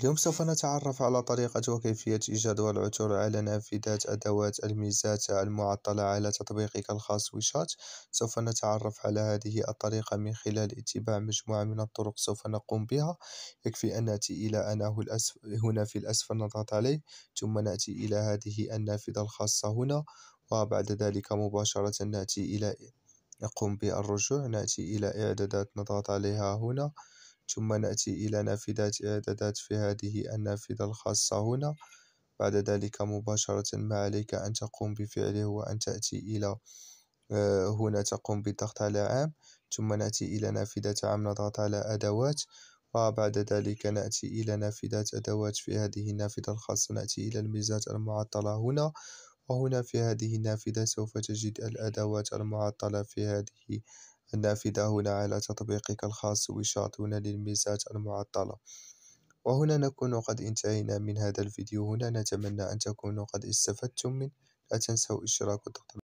اليوم سوف نتعرف على طريقة وكيفية إيجاد والعثور على نافذة أدوات الميزات المعطلة على تطبيقك الخاص ويشات سوف نتعرف على هذه الطريقة من خلال اتباع مجموعة من الطرق سوف نقوم بها يكفي أن نأتي إلى أنا هنا في الأسفل نضغط عليه ثم نأتي إلى هذه النافذة الخاصة هنا وبعد ذلك مباشرة نأتي إلى نقوم بالرجوع نأتي إلى إعدادات نضغط عليها هنا ثم نأتي إلى نافذة إعدادات في هذه النافذة الخاصة هنا بعد ذلك مباشرة ما عليك أن تقوم بفعله وأن تأتي إلى آه، هنا تقوم بالضغط على عام ثم نأتي إلى نافذة عام نضغط على أدوات وبعد ذلك نأتي إلى نافذة أدوات في هذه النافذة الخاصة نأتي إلى الميزات المعطلة هنا وهنا في هذه النافذة سوف تجد الأدوات المعطلة في هذه النافذة هنا على تطبيقك الخاص ويشاطون للميزات المعطلة وهنا نكون قد انتهينا من هذا الفيديو هنا نتمنى أن تكونوا قد استفدتم منه لا تنسوا الاشتراك والتقديم